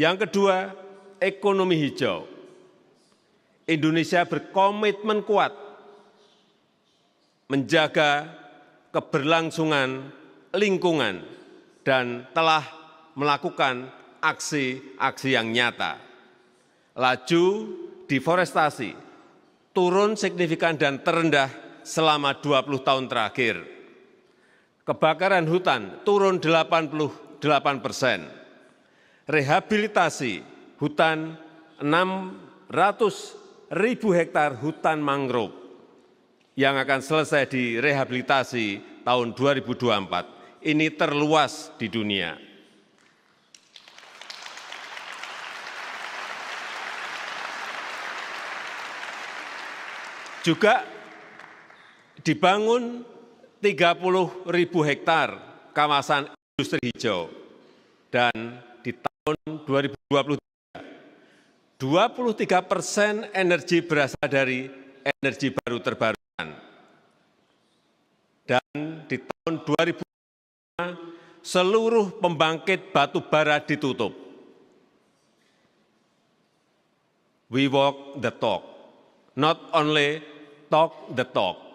Yang kedua, ekonomi hijau. Indonesia berkomitmen kuat menjaga keberlangsungan lingkungan dan telah melakukan aksi-aksi yang nyata. Laju deforestasi turun signifikan dan terendah selama 20 tahun terakhir. Kebakaran hutan turun 88 persen rehabilitasi hutan 600 ribu hektar hutan mangrove yang akan selesai direhabilitasi tahun 2024. Ini terluas di dunia. Juga dibangun 30 ribu hektar kawasan industri hijau dan tahun 2023, 23 persen energi berasal dari energi baru terbarukan. Dan di tahun 2025, seluruh pembangkit batu bara ditutup. We walk the talk, not only talk the talk.